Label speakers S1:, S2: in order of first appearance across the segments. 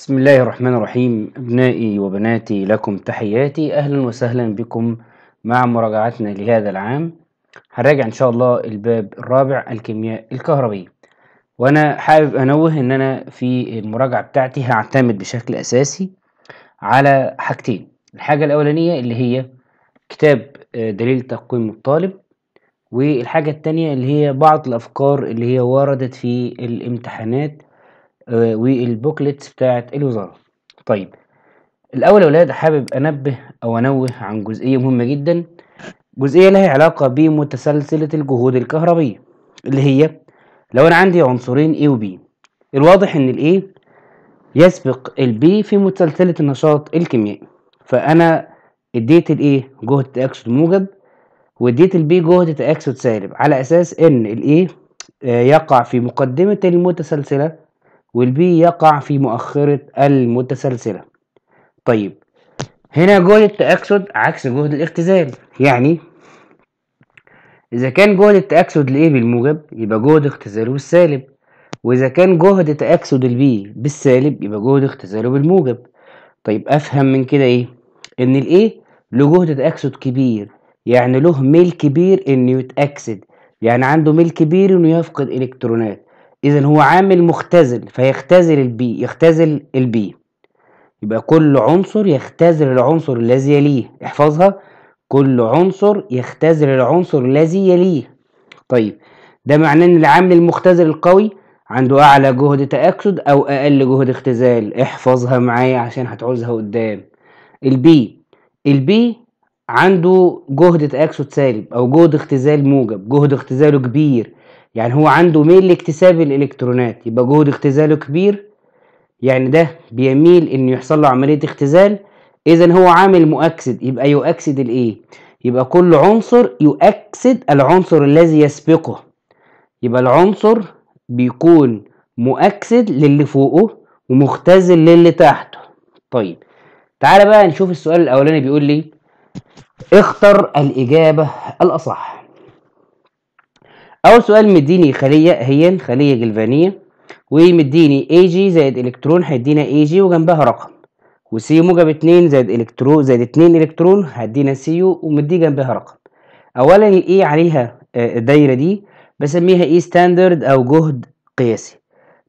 S1: بسم الله الرحمن الرحيم أبنائي وبناتي لكم تحياتي أهلا وسهلا بكم مع مراجعتنا لهذا العام هنراجع إن شاء الله الباب الرابع الكيمياء الكهربية وأنا حابب أنوه إن أنا في المراجعة بتاعتي هعتمد بشكل أساسي على حاجتين الحاجة الأولانية اللي هي كتاب آه، دليل تقويم الطالب والحاجة التانية اللي هي بعض الأفكار اللي هي وردت في الامتحانات آه، والبوكلت بتاعت الوزارة طيب الأول يا ولاد حابب أنبه أو أنوه عن جزئية مهمة جدا جزئية لها علاقة بمتسلسلة الجهود الكهربية اللي هي لو أنا عندي عنصرين A و B الواضح إن ال A يسبق البي B في متسلسلة النشاط الكيميائي فأنا اديت ال A جهد تأكسد موجب واديت البي B جهد تأكسد سالب على أساس إن ال A آه، يقع في مقدمة المتسلسلة والبي يقع في مؤخرة المتسلسلة طيب هنا جهد التأكسد عكس جهد الاختزال يعني إذا كان جهد التأكسد لإيه بالموجب يبقى جهد اختزاله بالسالب وإذا كان جهد تأكسد البي بالسالب يبقى جهد اختزاله بالموجب طيب أفهم من كده إيه إن الإيه له جهد تأكسد كبير يعني له ميل كبير إنه يتأكسد يعني عنده ميل كبير إنه يفقد إلكترونات إذا هو عامل مختزل فيختزل البي يختزل البي يبقى كل عنصر يختزل العنصر الذي يليه احفظها كل عنصر يختزل العنصر الذي يليه طيب ده معناه ان العامل المختزل القوي عنده اعلى جهد تأكسد او اقل جهد اختزال احفظها معايا عشان هتعوزها قدام البي البي عنده جهد تأكسد سالب او جهد اختزال موجب جهد اختزاله كبير يعني هو عنده ميل لاكتساب الالكترونات يبقى جهد اختزاله كبير يعني ده بيميل ان يحصل له عمليه اختزال اذا هو عامل مؤكسد يبقى يؤكسد الايه يبقى كل عنصر يؤكسد العنصر الذي يسبقه يبقى العنصر بيكون مؤكسد للي فوقه ومختزل للي تحته طيب تعالى بقى نشوف السؤال الاولاني بيقول لي اختر الاجابه الاصح اول سؤال مديني خليه هي خليه جلفانيه ومديني اي جي زائد الكترون هيدينا اي جي وجنبها رقم وسي موجب 2 زائد الكترون زائد 2 الكترون سي سيو ومدي جنبها رقم اولا الاي عليها آه، الدايره دي بسميها اي e ستاندرد او جهد قياسي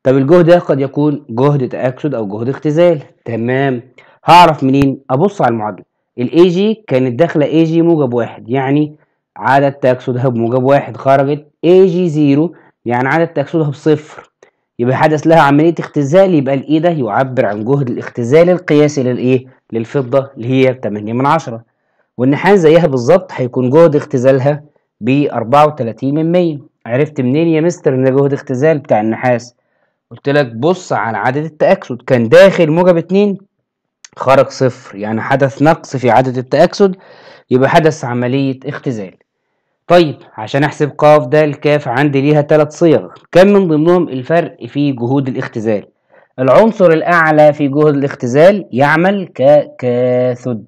S1: طب الجهد ده قد يكون جهد تأكسد او جهد اختزال تمام هعرف منين ابص على المعادله الاي جي كانت داخله اي جي موجب واحد يعني عدد تأكسدها بموجب واحد خرجت اي جي زيرو يعني عدد تكسورها بصفر يبقى حدث لها عملية اختزال يبقى الاي ده يعبر عن جهد الاختزال القياسي للايه للفضة اللي هي 8 من عشرة والنحاس زيها بالظبط هيكون جهد اختزالها ب 34 من 100 عرفت منين يا مستر ان جهد اختزال بتاع النحاس قلت لك بص على عدد التأكسد كان داخل موجب 2 خرج صفر يعني حدث نقص في عدد التأكسد يبقى حدث عملية اختزال طيب عشان احسب ق ده الكاف عندي ليها ثلاث صيغ كم من ضمنهم الفرق في جهود الاختزال العنصر الاعلى في جهد الاختزال يعمل ككاثد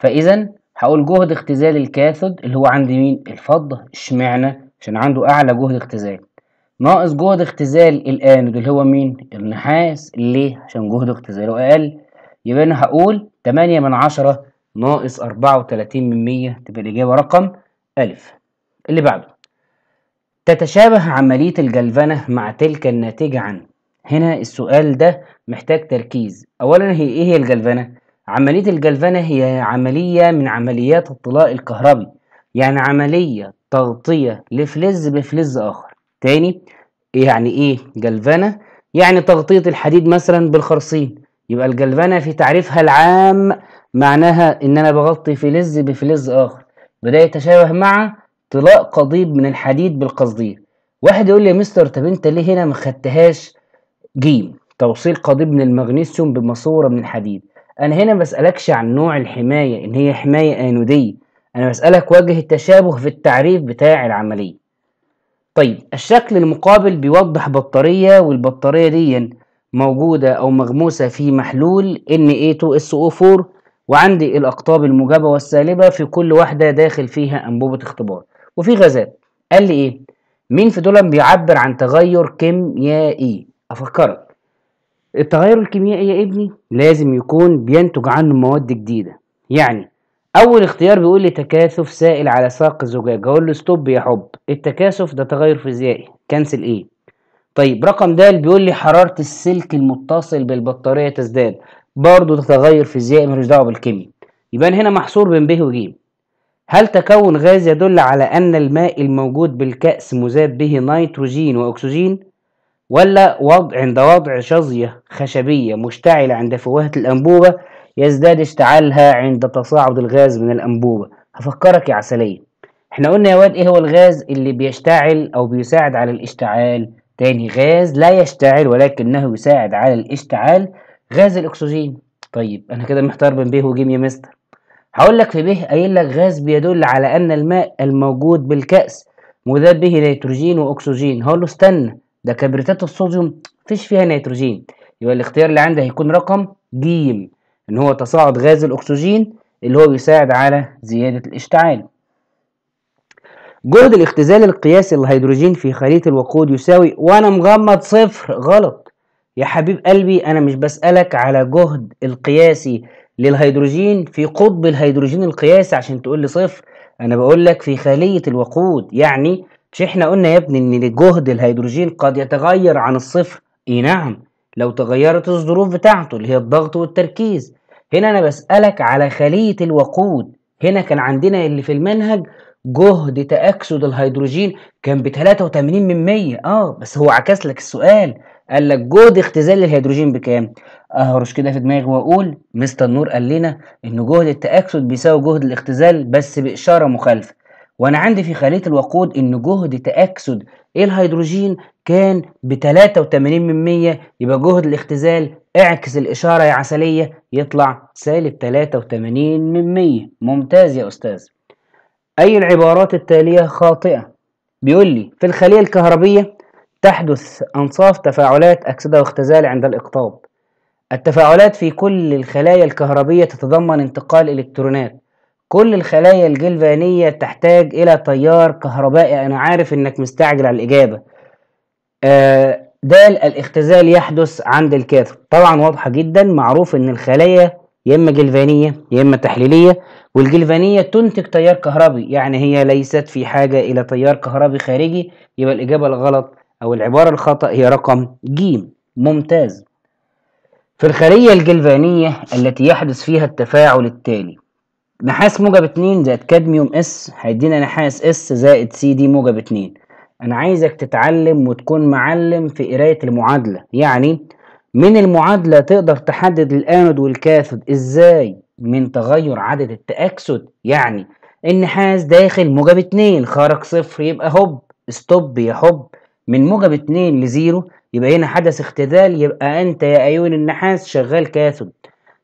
S1: فاذا هقول جهد اختزال الكاثد اللي هو عند مين الفضه اشمعنى عشان عنده اعلى جهد اختزال ناقص جهد اختزال الانود اللي هو مين النحاس ليه عشان جهد اختزاله اقل يبقى انا هقول 8 من عشرة ناقص 34 من 100 تبقى الاجابه رقم ألف اللي بعده تتشابه عملية الجلفنة مع تلك الناتجة عنه هنا السؤال ده محتاج تركيز أولا هي إيه هي الجلفنة؟ عملية الجلفنة هي عملية من عمليات الطلاء الكهربي يعني عملية تغطية لفلز بفلز آخر تاني يعني إيه جلفنة؟ يعني تغطية الحديد مثلا بالخرصين يبقى الجلفنة في تعريفها العام معناها إن أنا بغطي فلز بفلز آخر بدأ يتشابه مع طلاء قضيب من الحديد بالقصدير واحد يقول لي يا مستر طب انت ليه هنا ما خدتهاش جيم توصيل قضيب من المغنيسيوم بماسوره من الحديد انا هنا ما بسالكش عن نوع الحمايه ان هي حمايه انوديه انا بسالك وجه التشابه في التعريف بتاع العمليه طيب الشكل المقابل بيوضح بطاريه والبطاريه دي موجوده او مغموسه في محلول Na2SO4 وعندي الاقطاب الموجبه والسالبه في كل واحده داخل فيها انبوبه اختبار وفي غازات قال لي ايه مين في دول بيعبر عن تغير كيميائي افكرك التغير الكيميائي يا ابني لازم يكون بينتج عنه مواد جديده يعني اول اختيار بيقول لي تكاثف سائل على ساق الزجاج اقول له ستوب يا حب التكاثف ده تغير فيزيائي كنسل ايه طيب رقم د بيقول لي حراره السلك المتصل بالبطاريه تزداد برضه ده تغير فيزيائي ملوش دعوه بالكيمياء يبقى هنا محصور بين ب وج هل تكون غاز يدل على أن الماء الموجود بالكأس مذاب به نيتروجين وأكسجين ولا وضع عند وضع شظية خشبية مشتعلة عند فوهة الأنبوبة يزداد اشتعالها عند تصاعد الغاز من الأنبوبة هفكرك يا عسلية احنا قلنا يا واد ايه هو الغاز اللي بيشتعل او بيساعد على الاشتعال تاني غاز لا يشتعل ولكنه يساعد على الاشتعال غاز الاكسجين طيب انا كده محتار بين بيه وجيم يا مستر هقول لك في به قايل لك غاز بيدل على ان الماء الموجود بالكأس مذاب به نيتروجين واكسجين هقول له استنى ده كبريتات الصوديوم مفيش فيها نيتروجين يبقى الاختيار اللي عندي هيكون رقم ج ان هو تصاعد غاز الاكسجين اللي هو بيساعد على زيادة الاشتعال جهد الاختزال القياسي للهيدروجين في خلية الوقود يساوي وانا مغمض صفر غلط يا حبيب قلبي انا مش بسألك على جهد القياسي للهيدروجين في قطب الهيدروجين القياسي عشان تقول لي صفر انا بقول لك في خليه الوقود يعني مش احنا قلنا يا ابني ان جهد الهيدروجين قد يتغير عن الصفر اي نعم لو تغيرت الظروف بتاعته اللي هي الضغط والتركيز هنا انا بسالك على خليه الوقود هنا كان عندنا اللي في المنهج جهد تأكسد الهيدروجين كان ب 83 من 100 اه بس هو عكس لك السؤال قال لك جهد اختزال الهيدروجين بكام اهرش كده في دماغي واقول مستر نور قال لنا ان جهد التاكسد بيساوي جهد الاختزال بس باشاره مخالفه وانا عندي في خليه الوقود ان جهد تاكسد الهيدروجين كان ب 83 من 100 يبقى جهد الاختزال اعكس الاشاره يا عسليه يطلع سالب 83 من 100 ممتاز يا استاذ اي العبارات التاليه خاطئه بيقول لي في الخليه الكهربيه تحدث انصاف تفاعلات اكسده واختزال عند الاقطاب التفاعلات في كل الخلايا الكهربية تتضمن انتقال إلكترونات كل الخلايا الجلفانية تحتاج إلى تيار كهربائي أنا عارف إنك مستعجل على الإجابة آه ده الاختزال يحدث عند الكاثر طبعا واضحة جدا معروف إن الخلايا يا إما جلفانية يا إما تحليلية والجلفانية تنتج تيار كهربي يعني هي ليست في حاجة إلى تيار كهربي خارجي يبقى الإجابة الغلط أو العبارة الخطأ هي رقم ج ممتاز في الخلية الجلفانية التي يحدث فيها التفاعل التالي نحاس موجب 2 زائد كادميوم اس هيدينا نحاس اس زائد سي دي موجب 2 انا عايزك تتعلم وتكون معلم في قراية المعادلة يعني من المعادلة تقدر تحدد الانود والكاثود ازاي من تغير عدد التأكسد يعني النحاس داخل موجب 2 خرج صفر يبقى هوب ستوب يا هوب من موجب 2 لزيرو يبقى هنا حدث اختزال يبقى أنت يا أيون النحاس شغال كاثود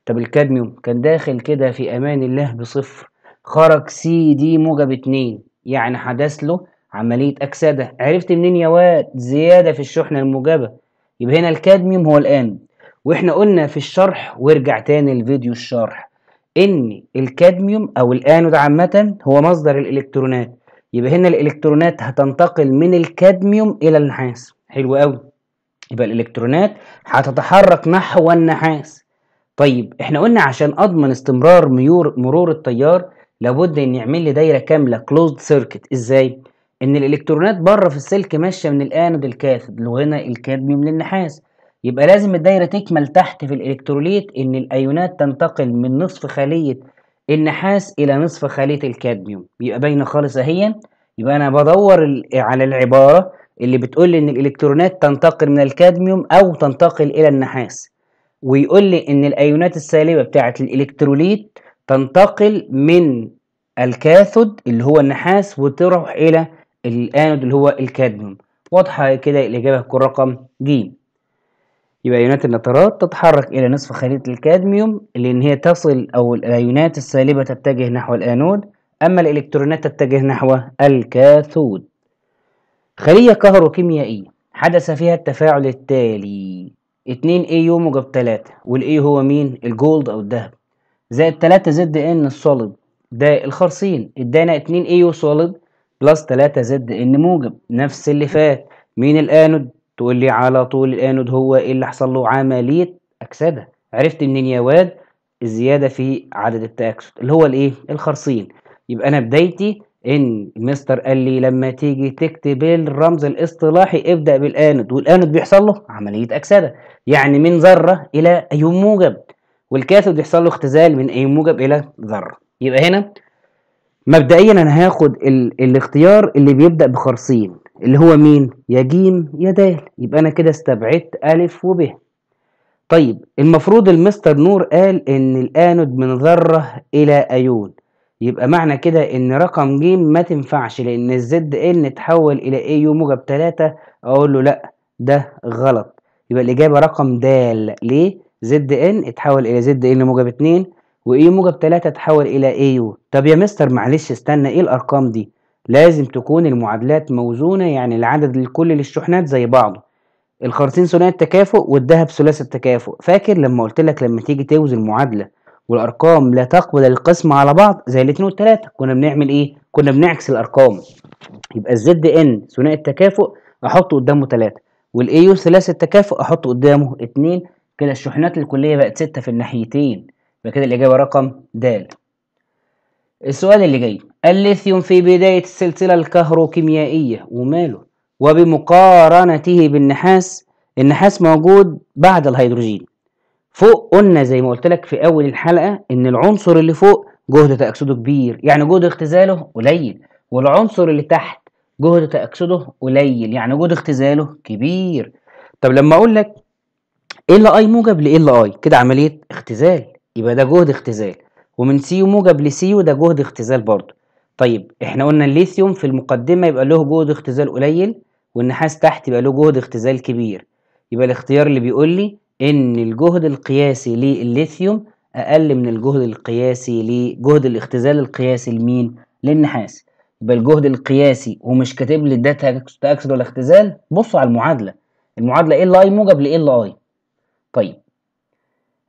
S1: طب الكادميوم كان داخل كده في أمان الله بصفر خرج سي دي موجب اتنين يعني حدث له عملية أكسدة عرفت منين يا واد زيادة في الشحنة الموجبة يبقى هنا الكادميوم هو الآن واحنا قلنا في الشرح وارجع تاني الفيديو الشرح ان الكادميوم او الانود عامة هو مصدر الالكترونات يبقى هنا الالكترونات هتنتقل من الكادميوم الى النحاس حلو قوي يبقى الالكترونات هتتحرك نحو النحاس طيب احنا قلنا عشان اضمن استمرار ميور مرور التيار لابد ان يعمل لي دايره كامله كلوزد سيركت ازاي ان الالكترونات بره في السلك ماشيه من الانود الكاثود وهنا الكادميوم للنحاس يبقى لازم الدايره تكمل تحت في الالكتروليت ان الايونات تنتقل من نصف خليه النحاس الى نصف خليه الكادميوم يبقى باينه خالص اهي يبقى انا بدور على العباره اللي بتقول لي ان الالكترونات تنتقل من الكادميوم او تنتقل الى النحاس ويقول لي ان الايونات السالبه بتاعه الالكتروليت تنتقل من الكاثود اللي هو النحاس وتروح الى الانود اللي هو الكادميوم واضحه كده الاجابه هتكون رقم ج يبقى ايونات النترات تتحرك الى نصف خليط الكادميوم لان هي تصل او الايونات السالبه تتجه نحو الانود اما الالكترونات تتجه نحو الكاثود خلية كهروكيميائية حدث فيها التفاعل التالي 2 A 3 وال A هو مين؟ الجولد أو الذهب زائد 3 زد ان الصلب ده الخرصين ادانا 2 يو صلب بلس 3 زد ان موجب نفس اللي فات مين الانود تقول لي على طول الانود هو إيه اللي حصل له عمليه اكسده عرفت منين يا واد الزياده في عدد التاكسد اللي هو الايه الخرصين يبقى انا بدايتي ان مستر قال لي لما تيجي تكتب الرمز الاصطلاحي ابدا بالاند والاند بيحصل له عمليه اكسده يعني من ذره الى ايون موجب والكاثود يحصل له اختزال من ايون موجب الى ذره يبقى هنا مبدئيا انا هاخد ال... الاختيار اللي بيبدا بخرصين اللي هو مين يا جيم يا دال يبقى انا كده استبعدت الف وب طيب المفروض المستر نور قال ان الانود من ذره الى ايون يبقى معنى كده ان رقم ج ما تنفعش لان الزد ان اتحول الى اي يو موجب 3 اقول له لا ده غلط يبقى الاجابه رقم د ليه زد ان اتحول الى زد ان موجب 2 واي موجب 3 اتحول الى اي يو طب يا مستر معلش استنى ايه الارقام دي لازم تكون المعادلات موزونه يعني العدد الكلي للشحنات زي بعضه الخرطين ثنائي التكافؤ والذهب ثلاثي التكافؤ فاكر لما قلت لك لما تيجي توزن معادله والارقام لا تقبل القسم على بعض زي الاتنين والتلاته كنا بنعمل ايه كنا بنعكس الارقام يبقى الزد ان ثنائي التكافؤ احط قدامه تلاته يو ثلاثي التكافؤ احط قدامه اتنين كده الشحنات الكليه بقت سته في الناحيتين يبقى كده الاجابه رقم د السؤال اللي جاي الليثيوم في بدايه السلسله الكهروكيميائيه وماله وبمقارنته بالنحاس النحاس موجود بعد الهيدروجين فوق قلنا زي ما قلت لك في اول الحلقه ان العنصر اللي فوق جهد تاكسده كبير يعني جهد اختزاله قليل والعنصر اللي تحت جهد تاكسده قليل يعني جهد اختزاله كبير طب لما اقول لك ال اي موجب ل ال اي كده عمليه اختزال يبقى ده جهد اختزال ومن سي موجب لسي ده جهد اختزال برضه طيب احنا قلنا الليثيوم في المقدمه يبقى له جهد اختزال قليل والنحاس تحت يبقى له جهد اختزال كبير يبقى الاختيار اللي بيقول لي ان الجهد القياسي للليثيوم اقل من الجهد القياسي لجهد الاختزال القياسي لمين للنحاس يبقى الجهد القياسي ومش كاتب لي ده تاكسد ولا اختزال بصوا على المعادله المعادله ال اي موجب ل اي طيب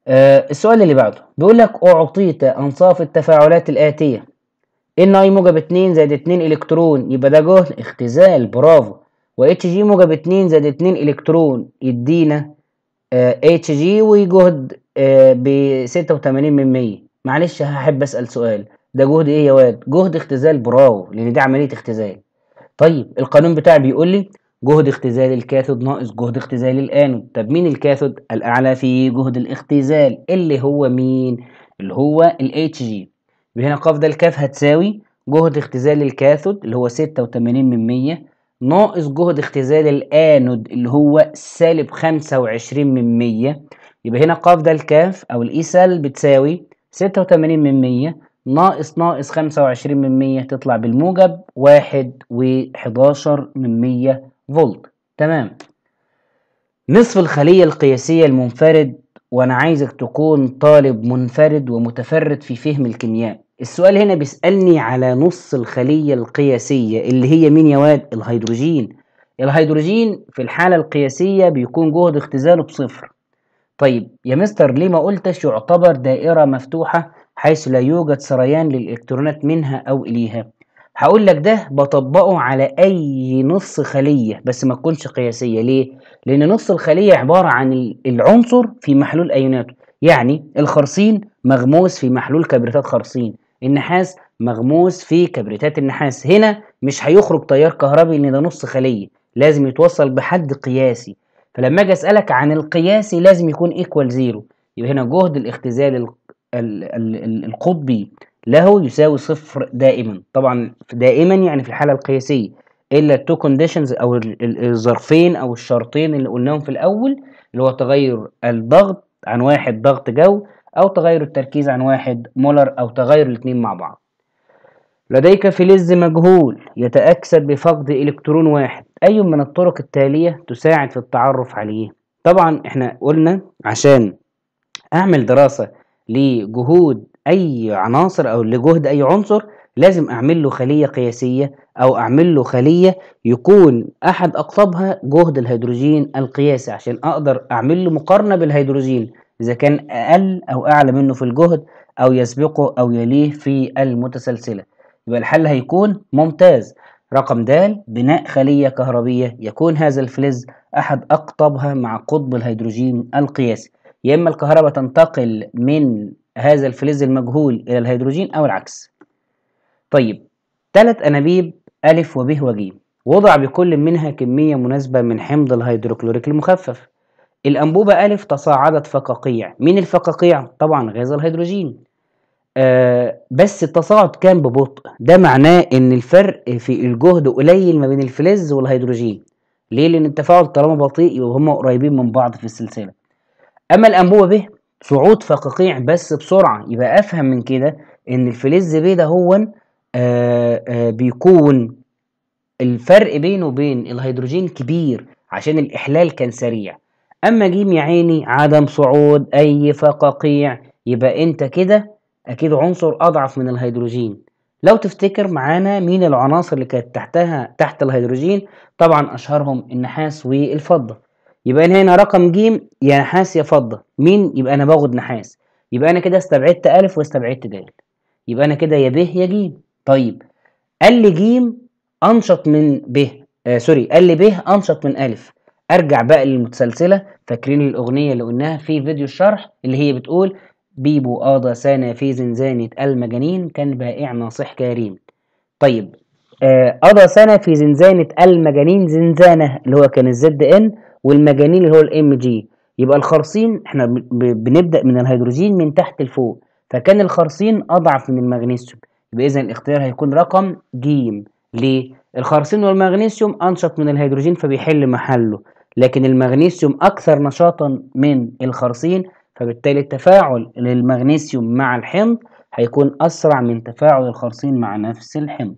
S1: آه السؤال اللي بعده بيقول لك اعطيت انصاف التفاعلات الاتيه ان اي موجب 2 زائد 2 الكترون يبقى ده جهد اختزال برافو و اتش جي موجب 2 زائد 2 الكترون يدينا اتش آه، جي وجهد آه، ب 86 من 100 معلش هحب اسال سؤال ده جهد ايه يا واد جهد اختزال براو لان دي عمليه اختزال طيب القانون بتاعي بيقول لي جهد اختزال الكاثود ناقص جهد اختزال الانود طب مين الكاثود الاعلى في جهد الاختزال اللي هو مين اللي هو الاتش جي هنا قاف ده الكاف هتساوي جهد اختزال الكاثود اللي هو 86 من 100 ناقص جهد اختزال الانود اللي هو سالب 25 من 100 يبقى هنا ق ده الكاف او الاي سال بتساوي 86 من 100 ناقص ناقص 25 من 100 تطلع بالموجب 1 و11 من 100 فولت تمام نصف الخلية القياسية المنفرد وأنا عايزك تكون طالب منفرد ومتفرد في فهم الكيمياء السؤال هنا بيسألني على نص الخلية القياسية اللي هي مين يا واد الهيدروجين الهيدروجين في الحالة القياسية بيكون جهد اختزاله بصفر طيب يا مستر ليه ما قلتش يعتبر دائرة مفتوحة حيث لا يوجد سريان للإلكترونات منها أو إليها هقول لك ده بطبقه على أي نص خلية بس ما تكونش قياسية ليه؟ لأن نص الخلية عبارة عن العنصر في محلول أيوناته يعني الخرسين مغموس في محلول كبريتات خرسين النحاس مغموس في كبريتات النحاس هنا مش هيخرج تيار كهربي لان ده نص خليه لازم يتوصل بحد قياسي فلما اجي اسالك عن القياسي لازم يكون ايكوال زيرو يبقى هنا جهد الاختزال القطبي له يساوي صفر دائما طبعا دائما يعني في الحاله القياسيه الا التو كونديشنز او الظرفين او الشرطين اللي قلناهم في الاول اللي هو تغير الضغط عن واحد ضغط جو أو تغير التركيز عن واحد مولر أو تغير الاتنين مع بعض لديك فلز مجهول يتأكسد بفقد إلكترون واحد أي من الطرق التالية تساعد في التعرف عليه طبعا احنا قلنا عشان أعمل دراسة لجهود أي عناصر أو لجهد أي عنصر لازم أعمل له خلية قياسية أو أعمل له خلية يكون أحد أقطابها جهد الهيدروجين القياسي عشان أقدر أعمل له مقارنة بالهيدروجين إذا كان أقل أو أعلى منه في الجهد أو يسبقه أو يليه في المتسلسلة يبقى الحل هيكون ممتاز رقم د بناء خلية كهربية يكون هذا الفلز أحد أقطابها مع قطب الهيدروجين القياسي يا إما الكهرباء تنتقل من هذا الفلز المجهول إلى الهيدروجين أو العكس طيب ثلاث أنابيب أ وب وج وضع بكل منها كمية مناسبة من حمض الهيدروكلوريك المخفف الأنبوبة أ تصاعدت فقاقيع مين الفقاقيع؟ طبعا غاز الهيدروجين آه بس التصاعد كان ببطء ده معناه ان الفرق في الجهد قليل ما بين الفلز والهيدروجين ليه لان التفاعل طالما بطيء وهما قريبين من بعض في السلسله اما الانبوبه ب صعود فقاقيع بس بسرعه يبقى افهم من كده ان الفلز ب ده هو آه آه بيكون الفرق بينه وبين الهيدروجين كبير عشان الاحلال كان سريع اما جيم يا عيني عدم صعود اي فقاقيع يبقى انت كده اكيد عنصر اضعف من الهيدروجين لو تفتكر معانا مين العناصر اللي كانت تحتها تحت الهيدروجين طبعا اشهرهم النحاس والفضه يبقى هنا, هنا رقم ج يا نحاس يا فضه مين يبقى انا باخد نحاس يبقى انا كده استبعدت ا واستبعدت د يبقى انا كده يا ب يا ج طيب قال لي ج انشط من ب آه سوري قال لي ب انشط من ا ارجع بقى للمتسلسله فاكرين الاغنيه اللي قلناها في فيديو الشرح اللي هي بتقول بيبو قاضى سنة في زنزانة المجانين كان بائع ناصح كريم طيب قضى آه سنة في زنزانة المجانين زنزانة اللي هو كان الزد ان والمجانين اللي هو الام جي يبقى الخرصين احنا بنبدأ من الهيدروجين من تحت لفوق فكان الخرصين أضعف من المغنيسيوم يبقى إذا الاختيار هيكون رقم جيم ليه؟ الخرصين والمغنيسيوم أنشط من الهيدروجين فبيحل محله لكن المغنيسيوم أكثر نشاطا من الخرسين فبالتالي التفاعل للمغنيسيوم مع الحمض هيكون أسرع من تفاعل الخرسين مع نفس الحمض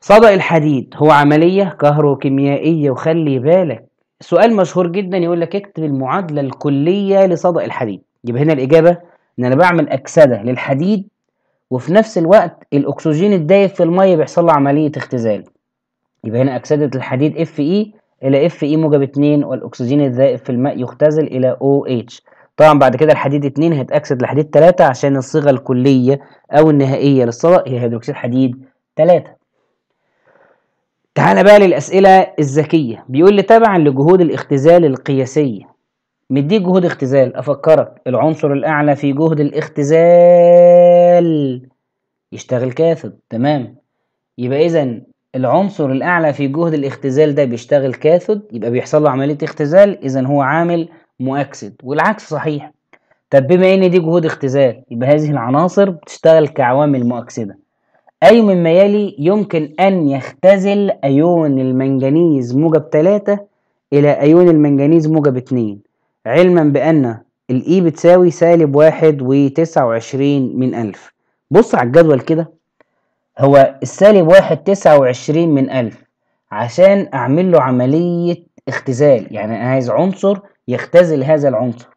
S1: صدأ الحديد هو عملية كهروكيميائية وخلي بالك سؤال مشهور جدا يقول لك اكتب المعادلة الكلية لصدأ الحديد يبقى هنا الإجابة إن أنا بعمل أكسدة للحديد وفي نفس الوقت الأكسجين الدايب في المية بيحصل له عملية اختزال يبقى هنا أكسدة الحديد اف اي إلى اف اي موجب 2 والأكسجين الذائب في الماء يختزل إلى او اتش طبعا بعد كده الحديد 2 هيتأكسد لحديد 3 عشان الصيغة الكلية أو النهائية للصدأ هي هيدروكسيد حديد 3 تعالى بقى للأسئلة الذكية بيقول لي تبعا لجهود الاختزال القياسية مديك جهود اختزال أفكرك العنصر الأعلى في جهد الاختزال يشتغل كاثد تمام يبقى إذا العنصر الأعلى في جهد الاختزال ده بيشتغل كاثود يبقى بيحصل له عملية اختزال إذا هو عامل مؤكسد والعكس صحيح طب بما إن دي جهود اختزال يبقى هذه العناصر بتشتغل كعوامل مؤكسدة أي مما يلي يمكن أن يختزل أيون المنجنيز موجب 3 إلى أيون المنجنيز موجب 2 علما بأن الإي e بتساوي سالب واحد وتسعة وعشرين من ألف بص على الجدول كده هو السالب واحد تسعة وعشرين من ألف عشان أعمل له عملية اختزال يعني أنا عايز عنصر يختزل هذا العنصر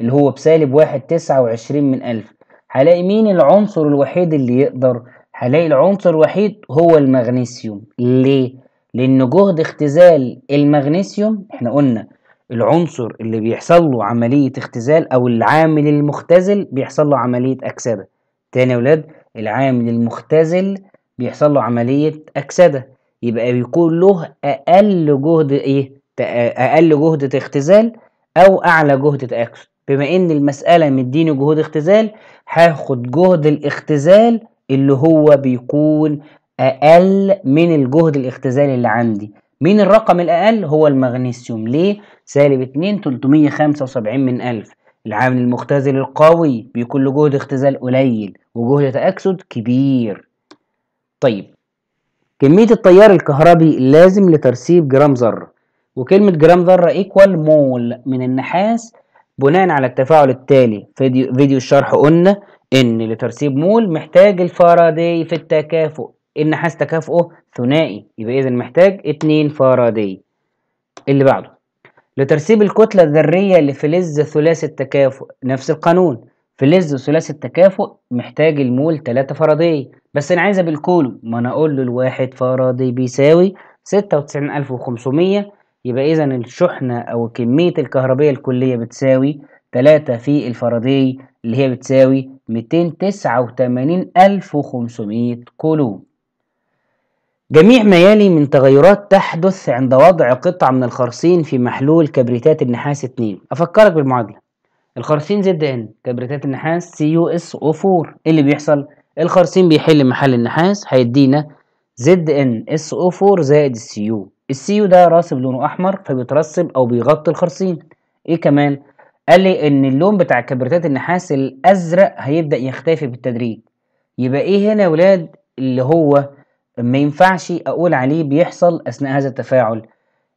S1: اللي هو بسالب واحد تسعة وعشرين من ألف هلاقي مين العنصر الوحيد اللي يقدر هلاقي العنصر الوحيد هو المغنيسيوم ليه؟ لأن جهد اختزال المغنيسيوم احنا قلنا العنصر اللي بيحصل له عملية اختزال أو العامل المختزل بيحصل له عملية أكسدة تاني يا ولاد العامل المختزل بيحصل له عملية أكسدة يبقى بيكون له أقل جهد إيه؟ أقل جهد اختزال أو أعلى جهد تأكسد بما إن المسألة مديني جهود اختزال هاخد جهد الاختزال اللي هو بيكون أقل من الجهد الاختزال اللي عندي مين الرقم الأقل هو المغنيسيوم ليه؟ سالب 2 375 من ألف العامل المختزل القوي بيكون له جهد اختزال قليل وجهد تأكسد كبير طيب كمية التيار الكهربي اللازم لترسيب جرام ذرة وكلمة جرام ذرة ايكوال مول من النحاس بناء على التفاعل التالي فيديو, فيديو الشرح قلنا ان لترسيب مول محتاج الفارادي في التكافؤ النحاس تكافؤه ثنائي يبقى اذا محتاج اتنين فارادي اللي بعده لترسيب الكتلة الذرية لفلز ثلاثي التكافؤ نفس القانون فلز ثلاثي التكافؤ محتاج المول 3 فرضية بس أنا عايزها بالكولوم ما أنا أقول له الواحد فرضي بيساوي 96500 يبقى إذا الشحنة أو كمية الكهربية الكلية بتساوي 3 في الفاراداي اللي هي بتساوي 289500 كولوم جميع ما يلي من تغيرات تحدث عند وضع قطعة من الخرسين في محلول كبريتات النحاس 2 أفكرك بالمعادلة الخرسين زد ان كبريتات النحاس سي يو اس او 4 ايه اللي بيحصل الخرسين بيحل محل النحاس هيدينا زد ان اس او 4 زائد السي يو السي يو ده راسب لونه احمر فبيترسب او بيغطي الخرسين ايه كمان قال لي ان اللون بتاع كبريتات النحاس الازرق هيبدا يختفي بالتدريج يبقى ايه هنا يا ولاد اللي هو ما ينفعش اقول عليه بيحصل اثناء هذا التفاعل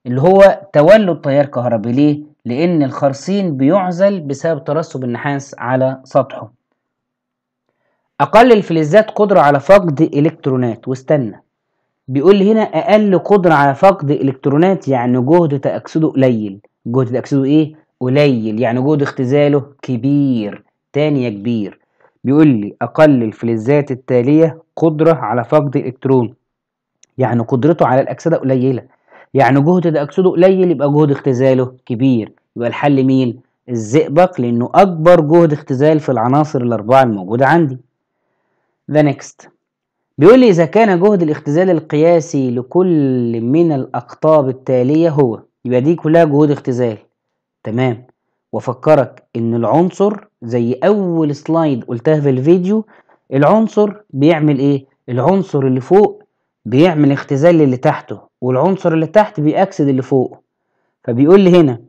S1: اللي هو تولد تيار كهربي ليه لان الخرسين بيعزل بسبب ترسب النحاس على سطحه اقل الفلزات قدره على فقد الكترونات واستنى بيقول لي هنا اقل قدره على فقد الكترونات يعني جهد تاكسده قليل جهد تاكسده ايه قليل يعني جهد اختزاله كبير تاني يا كبير بيقول لي أقل الفلزات التالية قدرة على فقد الإلكترون يعني قدرته على الأكسدة قليلة يعني جهد الأكسدة قليل يبقى جهد اختزاله كبير يبقى الحل مين؟ الزئبق لأنه أكبر جهد اختزال في العناصر الأربعة الموجودة عندي ده نيكست بيقول لي إذا كان جهد الاختزال القياسي لكل من الأقطاب التالية هو يبقى دي كلها جهود اختزال تمام وافكرك ان العنصر زي اول سلايد قلتها في الفيديو العنصر بيعمل ايه العنصر اللي فوق بيعمل اختزال للي تحته والعنصر اللي تحت بيأكسد اللي فوق فبيقول لي هنا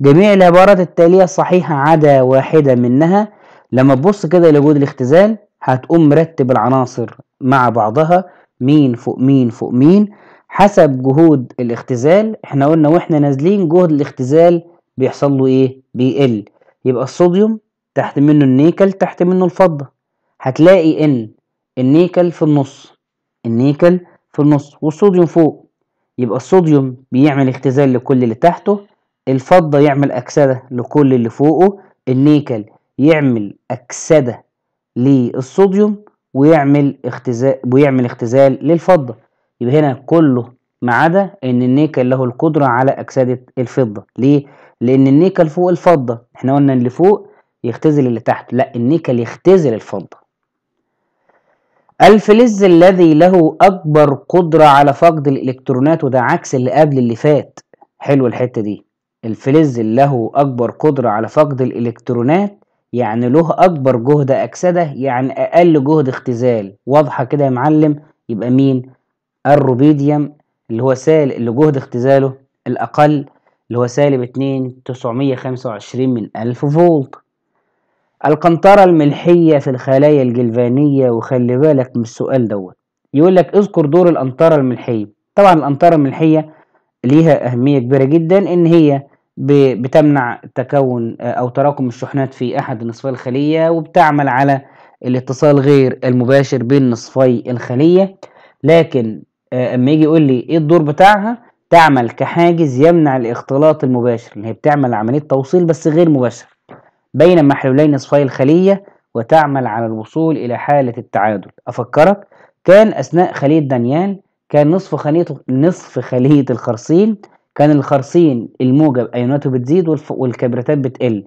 S1: جميع العبارات التالية صحيحة عدا واحدة منها لما تبص كده لوجود الاختزال هتقوم مرتب العناصر مع بعضها مين فوق مين فوق مين حسب جهود الاختزال احنا قلنا واحنا نازلين جهد الاختزال بيحصل له ايه بيقل يبقى الصوديوم تحت منه النيكل تحت منه الفضة هتلاقي ان النيكل في النص النيكل في النص والصوديوم فوق يبقى الصوديوم بيعمل اختزال لكل اللي تحته الفضة يعمل أكسدة لكل اللي فوقه النيكل يعمل أكسدة للصوديوم ويعمل اختزال ويعمل اختزال للفضة يبقى هنا كله ما عدا إن النيكل له القدرة على أكسدة الفضة ليه؟ لان النيكل فوق الفضه احنا قلنا اللي فوق يختزل اللي تحت لا النيكل يختزل الفضه الفلز الذي له اكبر قدره على فقد الالكترونات وده عكس اللي قبل اللي فات حلو الحته دي الفلز اللي له اكبر قدره على فقد الالكترونات يعني له اكبر جهد اكسده يعني اقل جهد اختزال واضحه كده يا معلم يبقى مين الروبيديوم اللي هو سائل اللي جهد اختزاله الاقل اللي هو سالب اتنين تسعمية خمسة وعشرين من ألف فولت القنطرة الملحية في الخلايا الجلفانية وخلي بالك من السؤال دوت يقول لك اذكر دور الأنطرة الملحية طبعا الأنطرة الملحية ليها أهمية كبيرة جدا إن هي بتمنع تكون آه، أو تراكم الشحنات في أحد نصفي الخلية وبتعمل على الاتصال غير المباشر بين نصفي الخلية لكن آه، أما يجي يقول لي إيه الدور بتاعها تعمل كحاجز يمنع الاختلاط المباشر اللي هي بتعمل عملية توصيل بس غير مباشر بين محلولين نصفي الخلية وتعمل على الوصول إلى حالة التعادل أفكرك كان أثناء خلية دانيال كان نصف خلية نصف خلية الخرصين كان الخرصين الموجب أيوناته بتزيد والكبريتات بتقل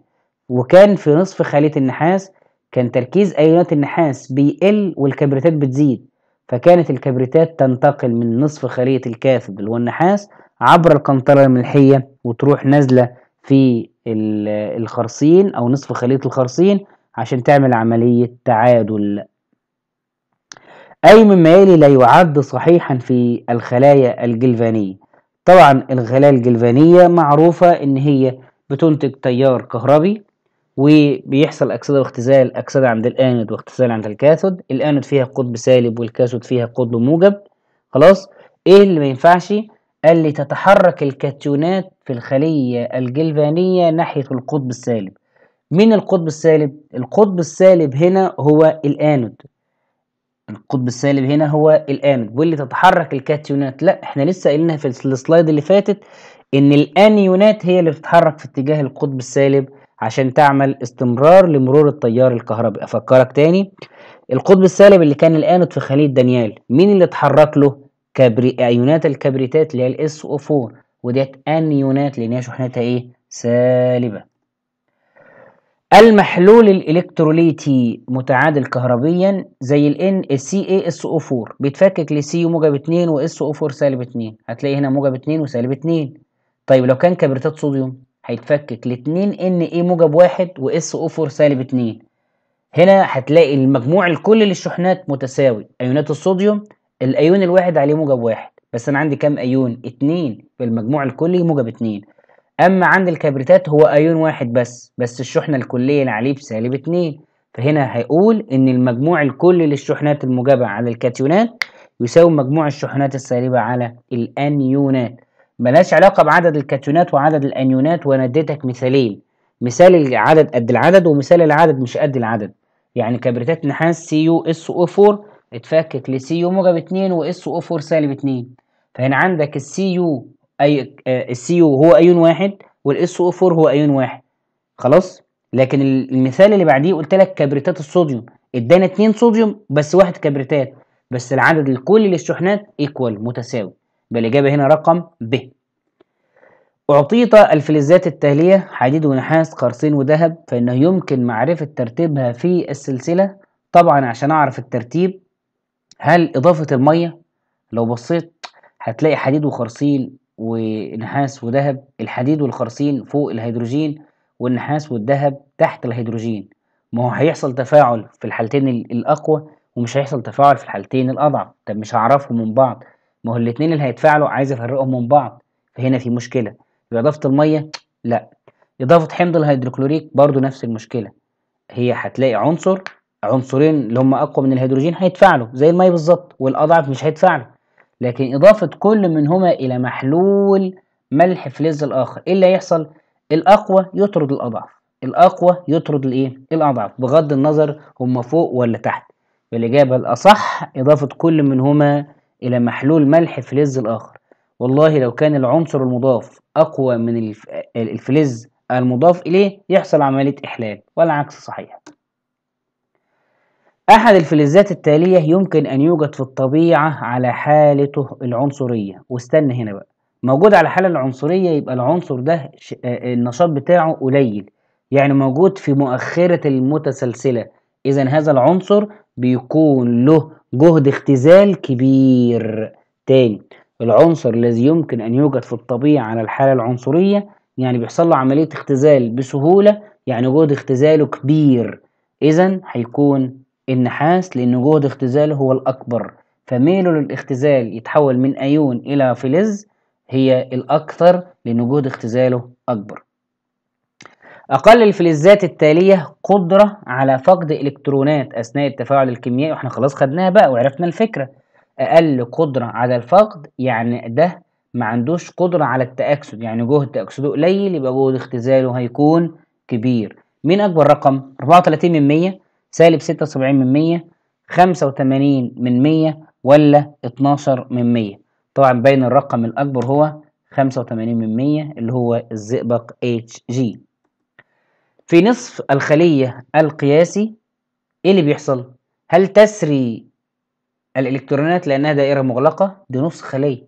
S1: وكان في نصف خلية النحاس كان تركيز أيونات النحاس بيقل والكبريتات بتزيد فكانت الكبريتات تنتقل من نصف خلية الكاثود اللي هو النحاس عبر القنطرة الملحية وتروح نازلة في الخرصين أو نصف خلية الخرصين عشان تعمل عملية تعادل أي مما يلي لا يعد صحيحا في الخلايا الجلفانية طبعا الخلايا الجلفانية معروفة إن هي بتنتج تيار كهربي وبيحصل أكسدة واختزال أكسدة عند الآنود واختزال عند الكاثود الآنود فيها قطب سالب والكاثود فيها قطب موجب خلاص إيه اللي ما ينفعش قال لي تتحرك الكاتيونات في الخلية الجلفانية ناحية القطب السالب مين القطب السالب؟ القطب السالب هنا هو الآنود القطب السالب هنا هو الآنود واللي تتحرك الكاتيونات لا احنا لسه قايلينها في السلايد اللي فاتت ان الانيونات هي اللي بتتحرك في اتجاه القطب السالب عشان تعمل استمرار لمرور التيار الكهربي افكرك تاني القطب السالب اللي كان الان في خلية دانيال مين اللي اتحرك له كبري ايونات الكبريتات اللي هي الاس او 4 وديت انيونات لان هي شحنتها ايه سالبه المحلول الالكتروليتي متعادل كهربيا زي ال إيه، او 4 بيتفكك لسي موجب 2 او 4 سالب 2 هتلاقي هنا موجب 2 وسالب 2 طيب لو كان كبريتات صوديوم هيتفكك ل 2 ان اي موجب واحد واس او 4 سالب 2 هنا هتلاقي المجموع الكلي للشحنات متساوي ايونات الصوديوم الايون الواحد عليه موجب واحد بس انا عندي كام ايون اتنين في المجموع الكلي موجب اتنين اما عند الكبريتات هو ايون واحد بس بس الشحنه الكليه اللي عليه بسالب اتنين فهنا هيقول ان المجموع الكلي للشحنات الموجبه على الكاتيونات يساوي مجموع الشحنات السالبه على الانيونات ملهاش علاقة بعدد الكاتيونات وعدد الأنيونات وأنا اديتك مثالين مثال العدد قد العدد ومثال العدد مش قد العدد يعني كبريتات نحاس سي يو اس او 4 اتفكك لسي يو موجب 2 واس او 4 سالب 2 فهنا عندك السي يو اي آه، السي يو هو ايون واحد والاس او 4 هو ايون واحد خلاص لكن المثال اللي بعديه قلت لك كبريتات الصوديوم ادانا 2 صوديوم بس واحد كبريتات بس العدد الكلي للشحنات ايكوال متساوي بالإجابة هنا رقم ب أعطيت الفلزات التالية حديد ونحاس قرصين وذهب فإنه يمكن معرفة ترتيبها في السلسلة طبعا عشان أعرف الترتيب هل إضافة المية لو بصيت هتلاقي حديد وخرصين ونحاس وذهب الحديد والخرصين فوق الهيدروجين والنحاس والذهب تحت الهيدروجين ما هو هيحصل تفاعل في الحالتين الأقوى ومش هيحصل تفاعل في الحالتين الأضعف طب مش هعرفهم من بعض ما هو الاثنين اللي هيتفاعلوا عايز افرقهم من بعض فهنا في مشكله يبقى اضافه الميه لا اضافه حمض الهيدروكلوريك برضو نفس المشكله هي هتلاقي عنصر عنصرين اللي هم اقوى من الهيدروجين هيتفاعلوا زي الميه بالظبط والاضعف مش هيتفاعلوا لكن اضافه كل منهما الى محلول ملح فلز الاخر ايه اللي هيحصل الاقوى يطرد الاضعف الاقوى يطرد الايه الاضعف بغض النظر هم فوق ولا تحت الاجابه الاصح اضافه كل منهما إلى محلول ملح فلز الآخر والله لو كان العنصر المضاف أقوى من الفلز المضاف إليه يحصل عملية إحلال والعكس صحيح أحد الفلزات التالية يمكن أن يوجد في الطبيعة على حالته العنصرية واستنى هنا بقى موجود على حالة العنصرية يبقى العنصر ده آه، النشاط بتاعه قليل يعني موجود في مؤخرة المتسلسلة إذا هذا العنصر بيكون له جهد اختزال كبير تاني العنصر الذي يمكن أن يوجد في الطبيعة على الحالة العنصرية يعني بيحصل له عملية اختزال بسهولة يعني جهد اختزاله كبير إذا هيكون النحاس لأن جهد اختزاله هو الأكبر فميله للاختزال يتحول من أيون إلى فلز هي الأكثر لأن جهد اختزاله أكبر أقل الفلزات التالية قدرة على فقد إلكترونات أثناء التفاعل الكيميائي وإحنا خلاص خدناها بقى وعرفنا الفكرة أقل قدرة على الفقد يعني ده ما عندوش قدرة على التأكسد يعني جهد تأكسده قليل يبقى جهد اختزاله هيكون كبير مين أكبر رقم؟ 34 من 100 سالب 76 من 100 85 من 100 ولا 12 من 100 طبعا بين الرقم الأكبر هو 85 من 100 اللي هو الزئبق HG في نصف الخلية القياسي إيه اللي بيحصل؟ هل تسري الإلكترونات لأنها دائرة مغلقة؟ دي نصف خلية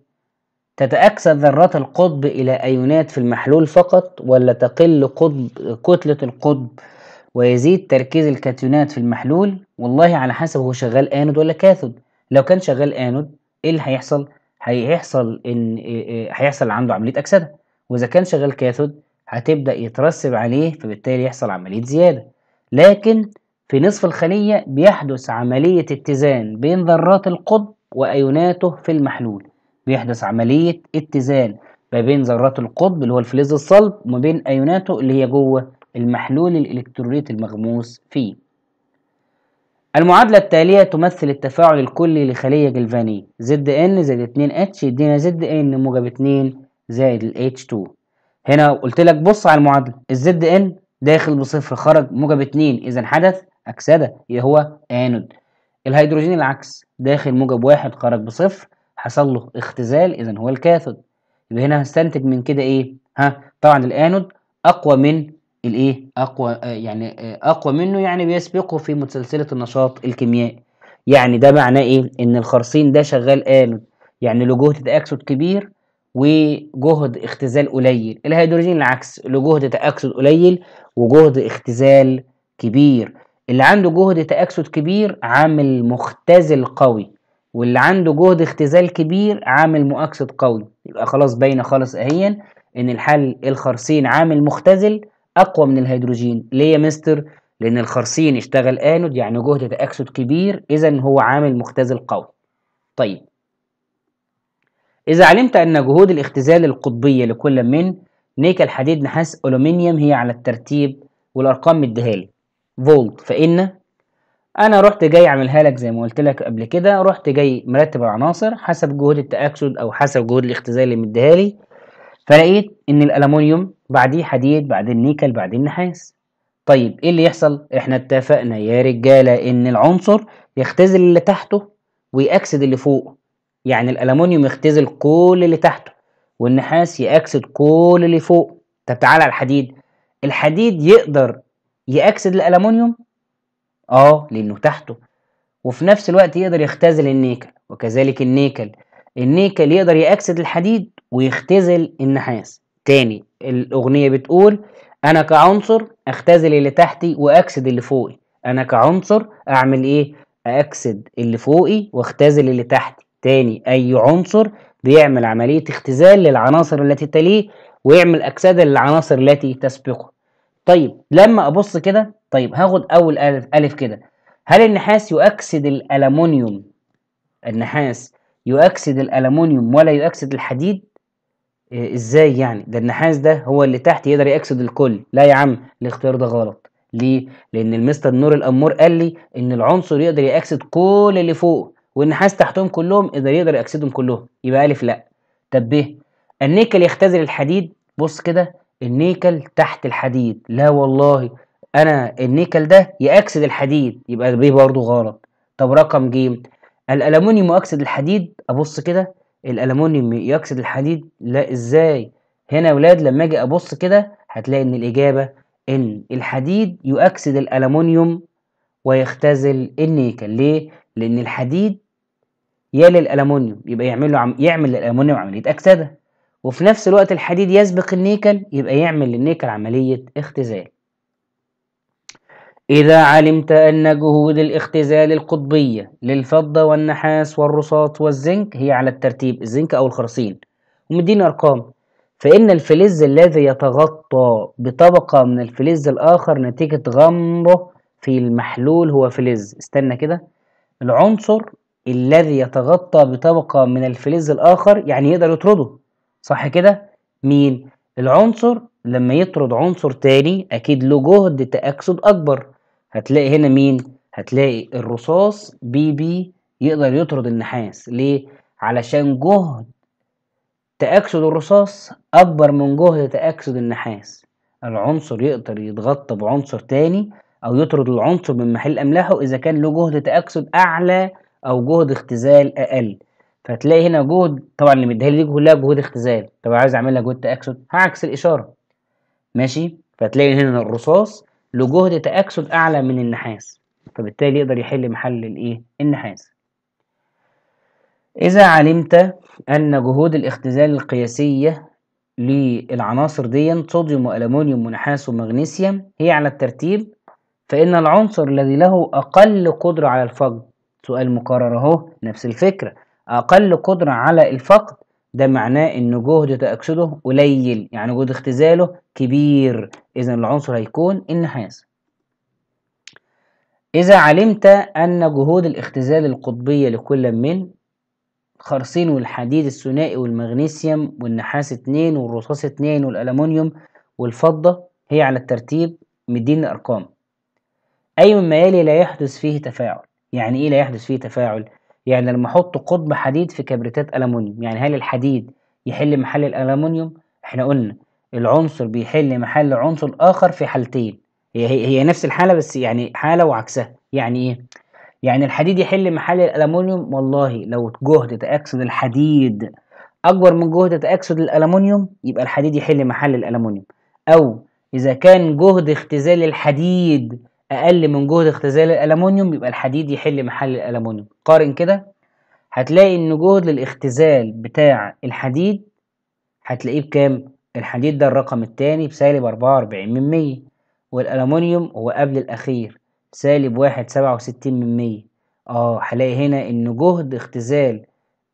S1: تتأكسد ذرات القطب إلى أيونات في المحلول فقط ولا تقل قطب كتلة القطب ويزيد تركيز الكاتيونات في المحلول والله على حسب هو شغال آنود ولا كاثود لو كان شغال آنود إيه اللي هيحصل؟ هيحصل إن إيه، إيه، هيحصل عنده عملية أكسدة وإذا كان شغال كاثود هتبدأ يترسب عليه فبالتالي يحصل عملية زيادة لكن في نصف الخلية بيحدث عملية اتزان بين ذرات القطب وأيوناته في المحلول بيحدث عملية اتزان ما بين ذرات القطب اللي هو الفلز الصلب وما بين أيوناته اللي هي جوه المحلول الإلكتروليت المغموس فيه المعادلة التالية تمثل التفاعل الكلي لخلية جلفانية زد ان زائد 2 اتش يدينا زد ان موجب 2 زائد ال H2 هنا قلت لك بص على المعادله الزد ان داخل بصفر خرج موجب اتنين اذا حدث اكسده يا هو انود الهيدروجين العكس داخل موجب واحد خرج بصفر حصل له اختزال اذا هو الكاثود يبقى هنا هستنتج من كده ايه ها طبعا الانود اقوى من الايه اقوى آه، يعني آه، اقوى منه يعني بيسبقه في متسلسله النشاط الكيميائي يعني ده معناه ايه ان الخرسين ده شغال انود يعني له جهد تاكسد كبير وجهد اختزال قليل الهيدروجين العكس له جهد تأكسد قليل وجهد اختزال كبير اللي عنده جهد تأكسد كبير عامل مختزل قوي واللي عنده جهد اختزال كبير عامل مؤكسد قوي يبقى خلاص باينه خالص اهيا ان الحل الخرسين عامل مختزل اقوى من الهيدروجين ليه يا مستر لان الخرسين اشتغل انود يعني جهد تاكسد كبير اذا هو عامل مختزل قوي طيب إذا علمت أن جهود الاختزال القطبية لكل من نيكل حديد نحاس ألومنيوم هي على الترتيب والأرقام لي فولت فإن أنا رحت جاي أعملها لك زي ما قلت لك قبل كده رحت جاي مرتب العناصر حسب جهود التأكسد أو حسب جهود الاختزال اللي لي فلقيت إن الألومنيوم بعديه حديد بعدين نيكل بعدين نحاس طيب إيه اللي يحصل؟ إحنا اتفقنا يا رجالة إن العنصر يختزل اللي تحته ويأكسد اللي فوق يعني الالومنيوم يختزل كل اللي تحته والنحاس يأكسد كل اللي فوق طب تعالى على الحديد الحديد يقدر يأكسد الالومنيوم اه لانه تحته وفي نفس الوقت يقدر يختزل النيكل وكذلك النيكل النيكل يقدر يأكسد الحديد ويختزل النحاس تاني الأغنية بتقول أنا كعنصر أختزل اللي تحتي وأكسد اللي فوقي أنا كعنصر أعمل إيه؟ أكسد اللي فوقي واختزل اللي تحتي تاني أي عنصر بيعمل عملية اختزال للعناصر التي تليه ويعمل أكسدة للعناصر التي تسبقه طيب لما أبص كده طيب هاخد أول ألف, ألف كده هل النحاس يؤكسد الألمونيوم النحاس يؤكسد الألمونيوم ولا يؤكسد الحديد إيه، إزاي يعني ده النحاس ده هو اللي تحت يقدر يأكسد الكل لا يا عم الاختيار ده غلط ليه لأن المستر نور الأمور قال لي إن العنصر يقدر يأكسد كل اللي فوق والنحاس تحتهم كلهم اذا يقدر يكسدهم كلهم يبقى الف لا طب ب النيكل يختزل الحديد بص كده النيكل تحت الحديد لا والله انا النيكل ده يأكسد الحديد يبقى ب برضه غلط طب رقم ج الالومنيوم اكسد الحديد ابص كده الالومنيوم يكسد الحديد لا ازاي هنا يا ولاد لما اجي ابص كده هتلاقي ان الاجابه ان الحديد يؤكسد الالومنيوم ويختزل النيكل ليه لان الحديد يا للالومنيوم يبقى يعمل له عم يعمل للالومنيوم عمليه اكسده وفي نفس الوقت الحديد يسبق النيكل يبقى يعمل للنيكل عمليه اختزال إذا علمت أن جهود الاختزال القطبية للفضة والنحاس والرصاص والزنك هي على الترتيب الزنك أو الخرسين ومديني أرقام فإن الفلز الذي يتغطى بطبقة من الفلز الآخر نتيجة غمره في المحلول هو فلز استنى كده العنصر الذي يتغطى بطبقة من الفلز الآخر يعني يقدر يطرده صح كده؟ مين؟ العنصر لما يطرد عنصر تاني أكيد له جهد تأكسد أكبر هتلاقي هنا مين؟ هتلاقي الرصاص بي بي يقدر يطرد النحاس ليه؟ علشان جهد تأكسد الرصاص أكبر من جهد تأكسد النحاس العنصر يقدر يتغطى بعنصر تاني أو يطرد العنصر من محل أملاحه إذا كان له جهد تأكسد أعلى او جهد اختزال اقل فتلاقي هنا جهد طبعا اللي مديها لي دي كلها جهود اختزال طب عايز اعمل لها جهد تاكسد هعكس الاشاره ماشي فتلاقي هنا الرصاص له جهد تاكسد اعلى من النحاس فبالتالي يقدر يحل محل الايه النحاس اذا علمت ان جهود الاختزال القياسيه للعناصر دي صوديوم والومنيوم ونحاس ومغنيسيوم هي على الترتيب فان العنصر الذي له اقل قدره على الفقد سؤال مكرر اهو نفس الفكرة أقل قدرة على الفقد ده معناه إن جهد تأكسده قليل يعني جهد اختزاله كبير إذا العنصر هيكون النحاس إذا علمت أن جهود الاختزال القطبية لكل من الخرسين والحديد الثنائي والمغنيسيوم والنحاس اتنين والرصاص اتنين والالمونيوم والفضة هي على الترتيب مدين الارقام أي مما يلي لا يحدث فيه تفاعل يعني إيه لا يحدث فيه تفاعل؟ يعني لما أحط قطب حديد في كبريتات الومنيوم يعني هل الحديد يحل محل الالومنيوم إحنا قلنا العنصر بيحل محل عنصر آخر في حالتين هي, هي, نفس الحالة بس يعني حالة وعكسها يعني إيه؟ يعني الحديد يحل محل الالومنيوم والله لو جهد تأكسد الحديد أكبر من جهد تأكسد الالومنيوم يبقى الحديد يحل محل الالومنيوم أو إذا كان جهد اختزال الحديد اقل من جهد اختزال الالومنيوم يبقى الحديد يحل محل الالومنيوم قارن كده هتلاقي ان جهد الاختزال بتاع الحديد هتلاقيه بكام الحديد ده الرقم التاني بسالب أربعة وأربعين من 100 والألمونيوم هو قبل الأخير سالب واحد سبعة وستين من 100 اه هلاقي هنا إن جهد اختزال